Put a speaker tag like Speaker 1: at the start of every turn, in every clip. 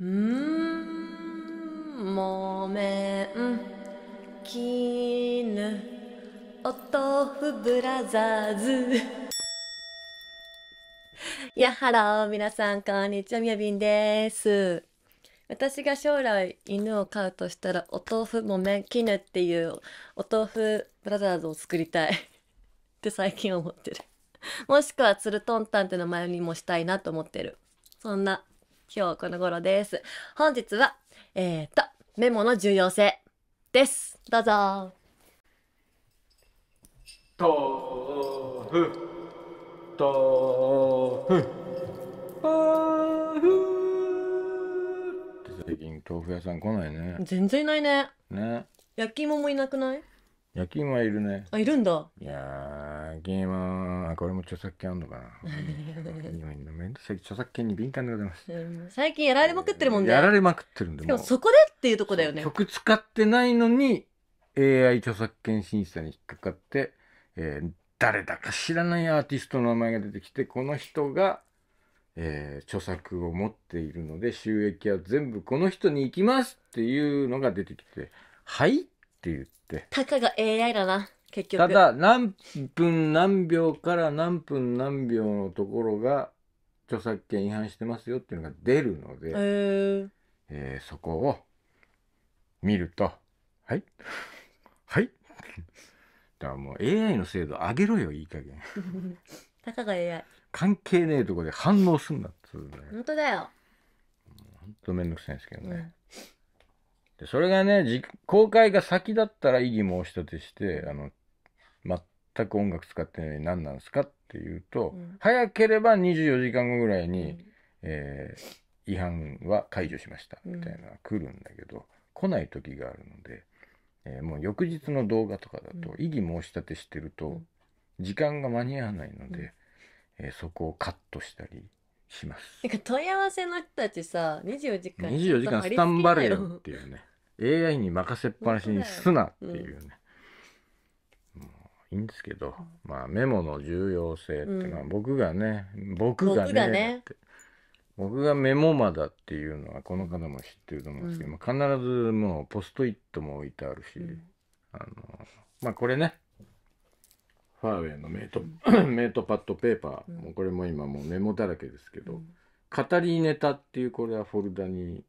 Speaker 1: うん木綿絹お豆腐ブラザーズ やハロー皆さんこんにちはみやびんです私が将来犬を飼うとしたらお豆腐木綿絹っていうお豆腐ブラザーズを作りたい って最近思ってるもしくはつるとんたんって名前にもしたいなと思ってるそんな今日この頃です。本日は、えっ、と、メモの重要性です。どうぞ。
Speaker 2: 豆腐、豆腐、豆腐。最近豆腐屋さん来ないね。
Speaker 1: 全然いないね。ね。焼き芋もいなくない
Speaker 2: 焼き芋はいるね。あ、いるんだ。いやー、焼きあ、これも著作権あんのかな。今、めんどくさい著作権に敏感でございます。
Speaker 1: 最近やられまくってるもんね。やら
Speaker 2: れまくってるんで。でも
Speaker 1: そこでっていうとこだよね。
Speaker 2: 曲使ってないのに、AI 著作権審査に引っかかって、えー、誰だか知らないアーティストの名前が出てきて、この人が、えー、著作を持っているので収益は全部この人に行きますっていうのが出てきて「はい?」っって言って
Speaker 1: たかが AI だな結局ただ
Speaker 2: 何分何秒から何分何秒のところが著作権違反してますよっていうのが出るので、え
Speaker 1: ー
Speaker 2: えー、そこを見ると「はいはい」だからもう AI の精度上げろよいい加減たかが AI 関係ねえとこで反応すんなっつうね本当だよ本当めんどくさいですけどね、うんで、それがね、公開が先だったら異議申し立てして、あの、全く音楽使ってないのに何なんですかっていうと、うん、早ければ24時間後ぐらいに、うん、えー、違反は解除しましたみたいなのが来るんだけど、うん、来ない時があるので、えー、もう翌日の動画とかだと、異議申し立てしてると、時間が間に合わないので、えー、そこをカットしたり、しま
Speaker 1: す。か問い合わせの人たちさ24時間十四時間スタンバれよっていう
Speaker 2: ね AI に任せっぱなしにすなっていうね、もういいんですけど、まあメモの重要性って、のは僕がね僕がね僕がね僕がメモマだっていうのはこの方も知ってると思うんですけど、うん、必ずもうポストイットも置いてあるし、うん、あのまあこれねファーウェイのメイト、うん、メイトパッドペーパー、もうこれも今もうメモだらけですけど、語りネタっていうこれはフォルダに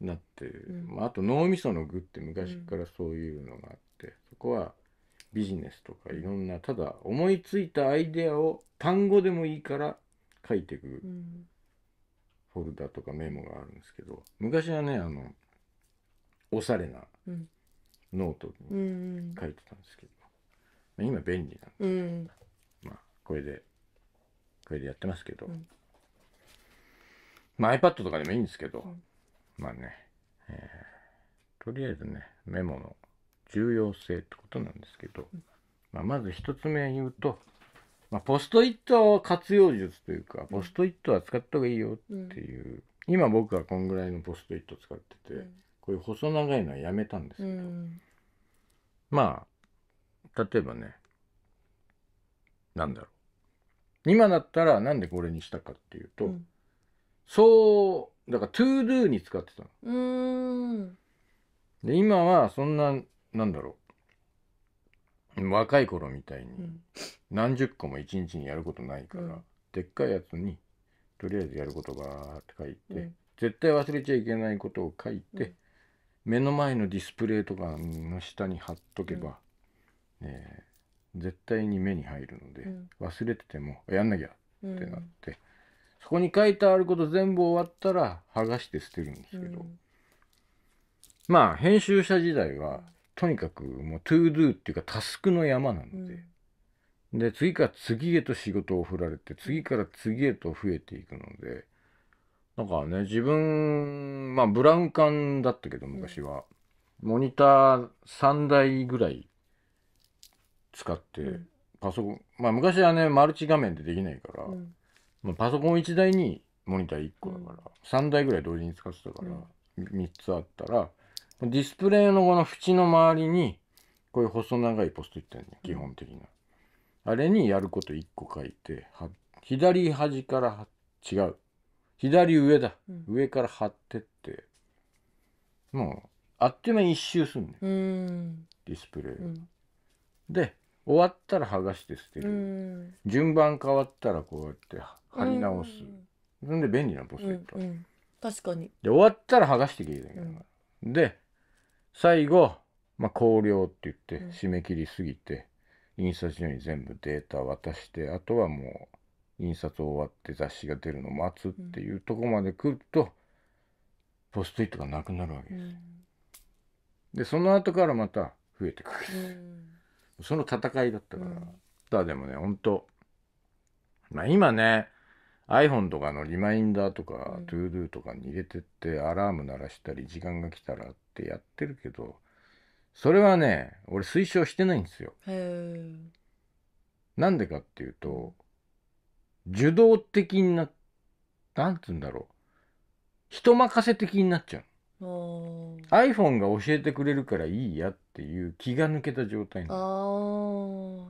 Speaker 2: なってる、まあ、あと脳みその具って昔からそういうのがあって、そこはビジネスとかいろんなただ思いついたアイデアを単語でもいいから書いていくフォルダとかメモがあるんですけど昔はねあのおしゃれなノートに書いてたんですけど、今便利な、うん、まあ、これでこれでやってますけど、うん、まあ iPad とかでもいいんですけど、うん、まあね、えー、とりあえずねメモの重要性ってことなんですけど、まあ、まず一つ目言うと、まあ、ポストイット活用術というかポストイットは使った方がいいよっていう、今僕はこんぐらいのポストイット使ってて、こういう細長いのはやめたんですけど、まあ例えばね、何だろう。今だったらなんでこれにしたかっていうと、うん、そう、だから to do に使ってた
Speaker 1: の。
Speaker 2: で、今はそんな、なんだろう。若い頃みたいに何十個も一日にやることないから、うん、でっかいやつにとりあえずやることばーって書いて、うん、絶対忘れちゃいけないことを書いて、目の前のディスプレイとかの下に貼っとけば、えー、絶対に目に入るので、忘れててもやんなきゃってなって、そこに書いてあること全部終わったら剥がして捨てるんですけど、まあ編集者時代はとにかくもうトゥードゥっていうかタスクの山なので。で次から次へと仕事を振られて次から次へと増えていくのでだからね自分まあブラウン管だったけど昔は、うん、モニター3台ぐらい使って、パソコン、まあ昔はね、マルチ画面でできないから、うんまあ、パソコン1台にモニター1個だから、うん、3台ぐらい同時に使ってたから、うん、3つあったら、ディスプレイのこの縁の周りに、こういう細長いポストいったよね、基本的な。あれにやること1個書いて、左端から違う。左上だ。上から貼ってって、もう、あっという間に一周すんねん。ディスプレイ、うん、で、終わったら剥がして捨てる順番変わったらこうやって貼り直すそんで便利なポスト
Speaker 1: イット、うんうん、確かに
Speaker 2: で終わったら剥がしてきいけないかうん、で最後、まあ、考慮って言って締め切りすぎて、印刷所に全部データ渡してあとはもう印刷終わって雑誌が出るのを待つっていうとこまで来ると、ポストイットがなくなるわけです、でその後からまた増えてくるんです、その戦いだったから、うん、だでもね本当まあ今ね iPhone とかのリマインダーとか、うん、トゥードゥとかに入れてってアラーム鳴らしたり時間が来たらってやってるけどそれはね俺推奨してないんですよ。なんでかっていうと受動的にななん言うんだろう人任せ的になっちゃう iPhone が教えてくれるからいいやっていう気が抜けた状態な
Speaker 1: の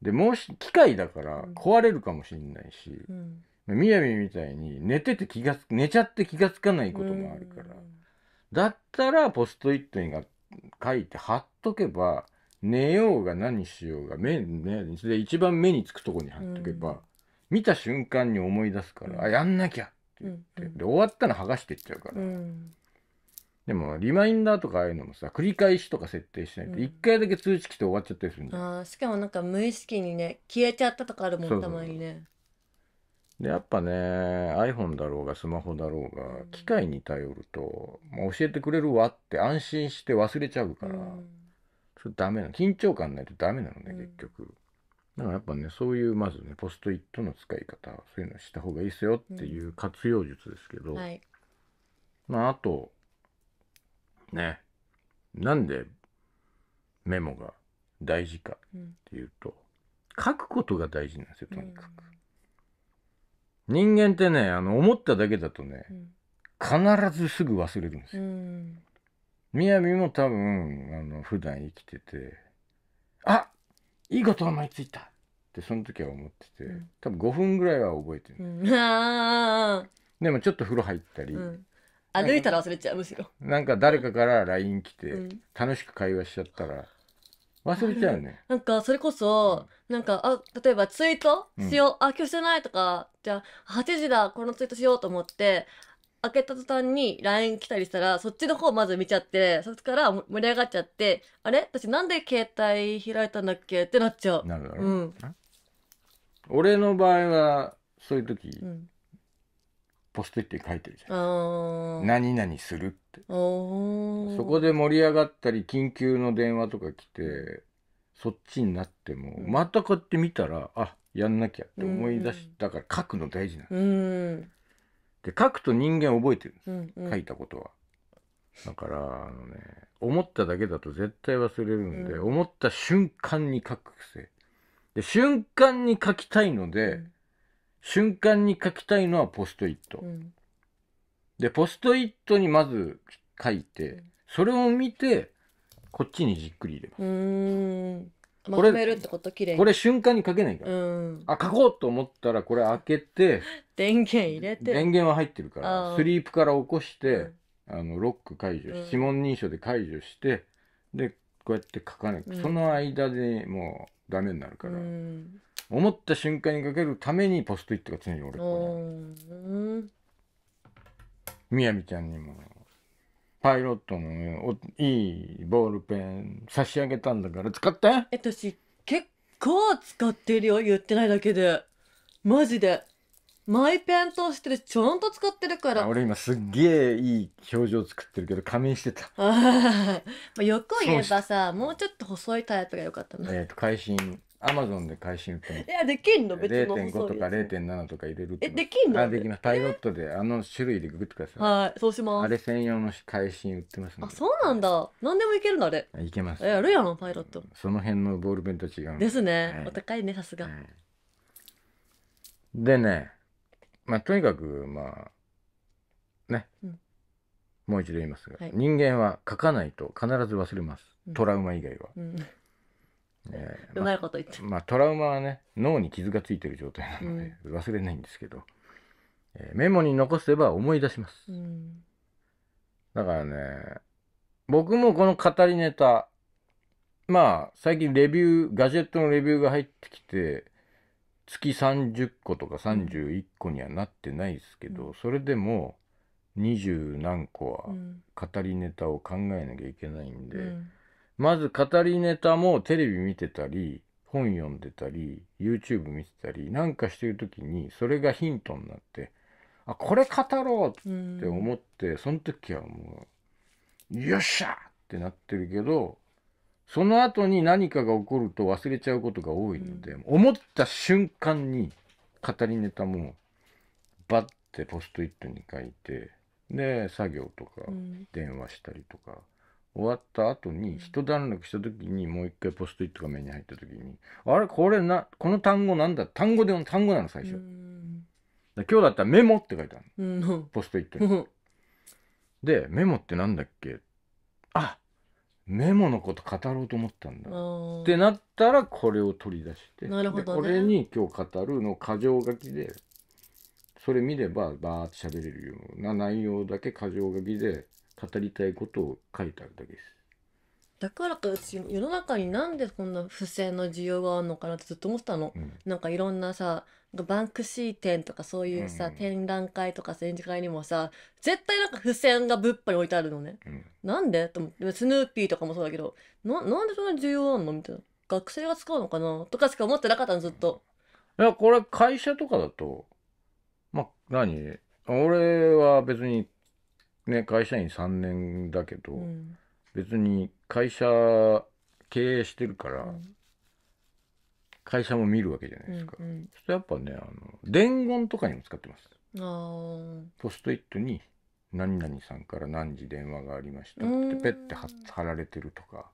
Speaker 2: でもし機械だから壊れるかもしれないし、みやびみたいに寝てて気が寝ちゃって気が付かないこともあるから、だったらポストイットにが書いて貼っとけば寝ようが何しようが目、ね、で一番目につくとこに貼っとけば、うん、見た瞬間に思い出すから、うん、あやんなきゃって言って、うん、で終わったら剥がしていっちゃう
Speaker 1: から、うん、
Speaker 2: でも、リマインダーとかああいうのもさ、繰り返しとか設定しないと、一回だけ通知来て終わっちゃったりするんだ
Speaker 1: よ。ああ、しかもなんか無意識にね、消えちゃったとかあるもそん、うそたうそうまにね。
Speaker 2: で、やっぱね、iPhone だろうがスマホだろうが、機械に頼ると、もう教えてくれるわって安心して忘れちゃうから、うんそれダメなの。緊張感ないとダメなのね、うん結局。だからやっぱね、そういう、まずね、ポストイットの使い方、そういうのした方がいいですよっていう活用術ですけど、はい。まあ、あと、ね。なんでメモが大事かっていうと、うん、書くことが大事なんですよ、とにかく。うん、人間ってね、あの、思っただけだとね、必ずすぐ忘れるんですよ。みやみも多分、あの、普段生きてて、あいいこと思いついたってその時は思ってて、うん、多分5分ぐらいは覚えてる、う
Speaker 1: ん、で
Speaker 2: もちょっと風呂入ったり、う
Speaker 1: ん、歩いたら忘れちゃうむしろ
Speaker 2: なんか誰かから LINE 来て、うん楽しく会話しちゃったら忘れちゃうね
Speaker 1: なんかそれこそ、なんかあ例えばツイートしよう、あ今日してないとかじゃあ8時だこのツイートしようと思って開けた途端に LINE 来たりしたらそっちの方まず見ちゃってそっから盛り上がっちゃってあれ私なんで携帯開いたんだっけってなっちゃうなるだろ
Speaker 2: う、うん俺の場合はそういう時、うんポストイットに書いてるじゃ
Speaker 1: ん
Speaker 2: 何々するってそこで盛り上がったり緊急の電話とか来てそっちになっても、またこうやって見たらあやんなきゃって思い出し、だから書くの大事なんです、で書くと人間覚えてるんです、書いたことはだからあのね思っただけだと絶対忘れるんで、思った瞬間に書く癖で瞬間に書きたいので、瞬間に書きたいのはポストイット。うんで、ポストイットにまず書いて、それを見て、こっちにじっくり入
Speaker 1: れます。まとめるってことこれ
Speaker 2: 瞬間に書けないから。あ、書こうと思ったら、これ開けて、
Speaker 1: 電源入れて。電
Speaker 2: 源は入ってるから、スリープから起こして、あの、ロック解除、指紋認証で解除して、で、こうやって書かない。その間でもうダメになるから。思った瞬間にかけるためにポストイットが常に俺
Speaker 1: こう
Speaker 2: みやびちゃんにもパイロットの、おいいボールペン差し上
Speaker 1: げたんだから使ってえ私結構使ってるよ言ってないだけでマジでマイペン通してるちょんと使ってるから俺
Speaker 2: 今すっげえいい表情作ってるけど仮眠してた
Speaker 1: あ、まあ、よく言えばさもうちょっと細いタイプが良かったな
Speaker 2: えっ、ー、と会心アマゾンで会心売ってもい
Speaker 1: やできんの別の細0.5とか
Speaker 2: 0.7とか入れるえできんのあできますパイロットであの種類でググってください
Speaker 1: はいそうしますあれ
Speaker 2: 専用の会心売ってますあ
Speaker 1: そうなんだ何でもいけるのあれ
Speaker 2: いけますやる
Speaker 1: やろパイロット
Speaker 2: その辺のボールペンと違うですね、はい、お高いねさすが、はい、でねまあとにかくまあね、うん、もう一度言いますが、はい、人間は書かないと必ず忘れますトラウマ以外は、うんうまいこと言って、まあ、まあ、トラウマはね脳に傷がついてる状態なので、うん、忘れないんですけど、えー、メモに残せば思い出します、うん、だからね僕もこの語りネタまあ最近レビューガジェットのレビューが入ってきて月30個とか31個にはなってないですけど、うん、それでも二十何個は語りネタを考えなきゃいけないんで、うん、まず語りネタもテレビ見てたり、本読んでたり、YouTube 見てたり、なんかしてる時に、それがヒントになって、あ、これ語ろうって思って、その時はもう、よっしゃってなってるけど、その後に何かが起こると忘れちゃうことが多いので、うん、思った瞬間に語りネタもバッてポストイットに書いてで作業とか電話したりとか、終わった後に一段落した時にもう一回ポストイットが目に入った時にあれこれなこの単語なんだ単語でも単語なの最初今日だったらメモって書いてあるの、ポストイットにでメモってなんだっけあメモのこと語ろうと思ったんだ
Speaker 1: って
Speaker 2: なったらこれを取り出して、ね、これに今日語るの箇条書きでそれ見ればバーっゃ喋れるような内容だけ箇条書きで語りたいことを書いてあるだけです
Speaker 1: だからか私世の中になんでこんな不正の需要があるのかなってずっと思ってたの、うん、なんかいろんなさバンクシー展とかそういうさ、うん、展覧会とか展示会にもさ絶対なんか付箋がぶっぱに置いてあるのね、うん、なんでと思ってスヌーピーとかもそうだけどななんでそんな需要あんのみたいな学生が使うのかなとかしか思ってなかったのずっと、いやこれ
Speaker 2: 会社とかだとまあ何俺は別にね、会社員3年だけど、うん、別に会社経営してるから、うん、会社も見るわけじゃないですか。うんうん、そやっぱねあの伝言とかにも使ってます。ポストイットに何々さんから何時電話がありましたってペッて貼られてるとか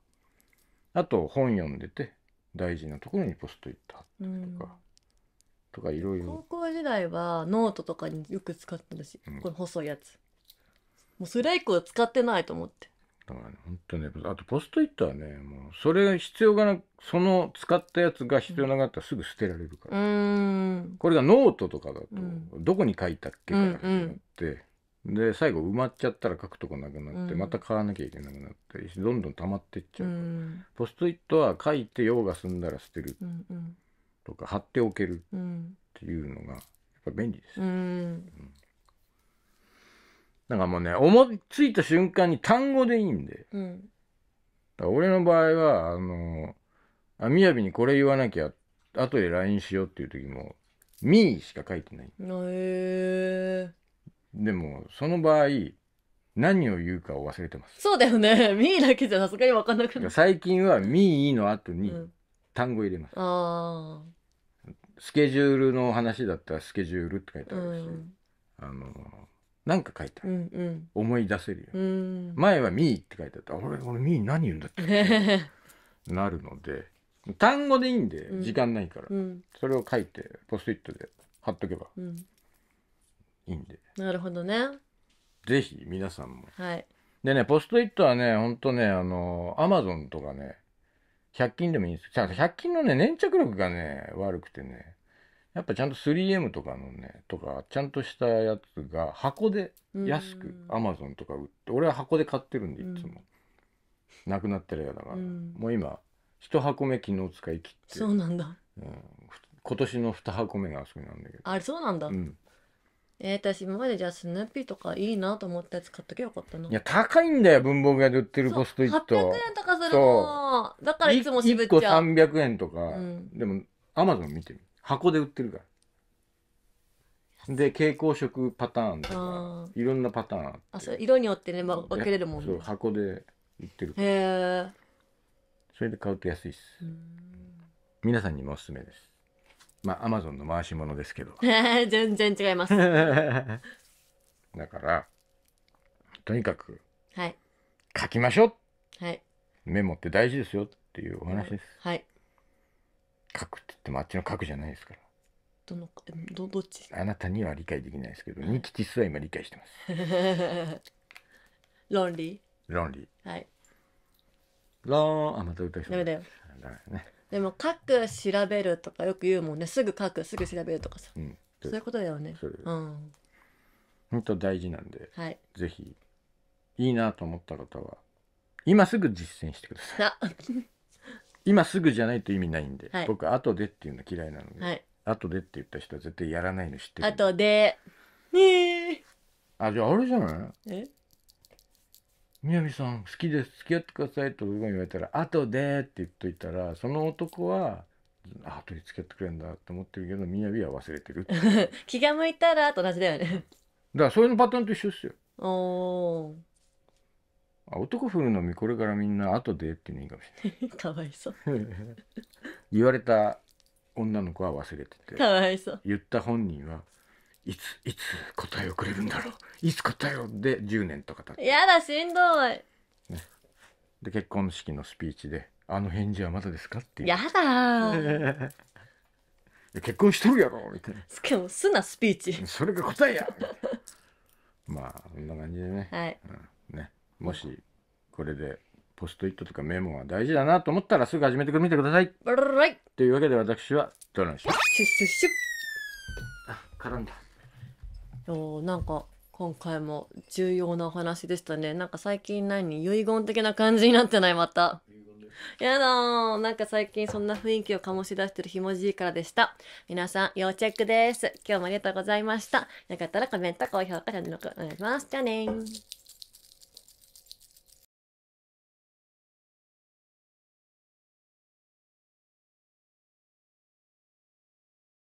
Speaker 2: あと本読んでて大事なところにポストイット貼ってるとか、とかいろいろ
Speaker 1: 高校時代はノートとかによく使ってたし、うん、この細いやつもうそれ以降使ってないと思って
Speaker 2: だからね本当ねあとポストイットはねもうそれ必要がなその使ったやつが必要なかったらすぐ捨てられるか
Speaker 1: ら、うん
Speaker 2: これがノートとかだと、うん、どこに書いたっけ
Speaker 1: から始って。うんうん
Speaker 2: で最後埋まっちゃったら書くとこなくなって、うん、また買わなきゃいけなくなってどんどん溜まってっちゃうから、うん、ポストイットは書いて用が済んだら捨てるとか、うん貼っておけるっていうのがやっぱ便利で
Speaker 1: す、ね。うん
Speaker 2: なんかもうね、思いついた瞬間に単語でいいんで。うん、俺の場合は、あの、あ、みやびにこれ言わなきゃ、後で LINE しようっていう時も、みーしか書いてない。へでも、その場合、何を言うかを忘れてます。
Speaker 1: そうだよね。み ーだけじゃさすがに分かんなくなる。
Speaker 2: 最近はみーの後に単語入れま
Speaker 1: す。うん、あ
Speaker 2: スケジュールの話だったらスケジュールって書いてあるし、うん、あの、なんか書いてある、うんうん、思い出せるよ、前は「ミー」って書いてあった俺俺ミー何言うんだっ
Speaker 1: て
Speaker 2: なるので単語でいいんで時間ないから、うん、それを書いてポストイットで貼っとけば、うん、いいんで
Speaker 1: なるほどね
Speaker 2: ぜひ皆さんもはいでねポストイットはねほんとねあのアマゾンとかね100均でもいいんですけど100均のね粘着力がね悪くてねやっぱちゃんと 3M とかのね、とか、ちゃんとしたやつが箱で安く、アマゾンとか売って、俺は箱で買ってるんで、いつも。なくなってるやだから、もう今、一箱目昨日使い切って。そうなんだ。うん、今年の二箱目があそこな
Speaker 1: んだけど。あれ、そうなんだ。うんえー、私今までじゃあスヌーピーとかいいなと思ったやつ買っときゃよかったないや
Speaker 2: 高いんだよ文房具屋で売ってるコストイット800円とかするの
Speaker 1: だからいつも渋っちゃう1
Speaker 2: 個300円とか、うん、でもアマゾン見てみ箱で売ってるから。で蛍光色パターンとかいろんなパターンあって
Speaker 1: あそう色によってね、まあ、分けれるもんねそう箱
Speaker 2: で売ってる
Speaker 1: へえ
Speaker 2: それで買うと安いです皆さんにもおすすめですまあアマゾンの回し物ですけど
Speaker 1: 全然違います だ
Speaker 2: からとにかく、はい、書きましょう、はい、メモって大事ですよっていうお話です、はい核って言ってもあっちの核じゃないですから。
Speaker 1: どのどどっち
Speaker 2: あなたには理解できないですけど、ニキティスは今理解してま
Speaker 1: す。ロンリー。ロンリー。はい。
Speaker 2: ローン、あ、また歌いそう。ダメだよ。ダメね。
Speaker 1: でも核調べるとかよく言うもんねすぐ核すぐ調べるとかさ、
Speaker 2: うん、そういうことだよねうん本当大事なんで、はい、ぜひいいなと思った方は今すぐ実践してください。今すぐじゃないと意味ないんで、はい僕後でっていうの嫌いなので、はい。後でって言った人は絶対やらないの知って
Speaker 1: る後で、ねえ。
Speaker 2: あじゃああれじゃないえみやびさん好きです付き合ってくださいと僕が言われたら「後で」って言っといたらその男は「後で付き合ってくれるんだ」と思ってるけどみやびは忘れてるて
Speaker 1: 気が向いたらと同じだよね。だか
Speaker 2: らそういうのパターンと一緒ですよ
Speaker 1: おお
Speaker 2: 男振るのみこれからみんな後でっていうのいいかもし
Speaker 1: れない かわいそう
Speaker 2: 言われた女の子は忘れててかわいそう言った本人はいついつ答えをくれるんだろういつ答えをで10年とか経って
Speaker 1: やだしんどい
Speaker 2: で結婚式のスピーチで「あの返事はまだですか?」って
Speaker 1: いうやだー
Speaker 2: で 結婚しとるやろ!」みたい
Speaker 1: なしかも素なスピーチ「それが答えやみたいな」
Speaker 2: まあこんな感じでね、
Speaker 1: はいう
Speaker 2: んねもしこれでポストイットとかメモは大事だなと思ったらすぐ始めてみてください。はいというわけで私はドラシュッ
Speaker 1: シュッシュ
Speaker 2: ッあ絡んだ。
Speaker 1: おなんか今回も重要なお話でしたね。なんか最近何遺言的な感じになってないまた。やだーなんか最近そんな雰囲気を醸し出してるひもじいからでした。皆さん、要チェックです。今日もありがとうございました。よかったらコメント、高評価、チャンネル登録お願いします。じゃあねー。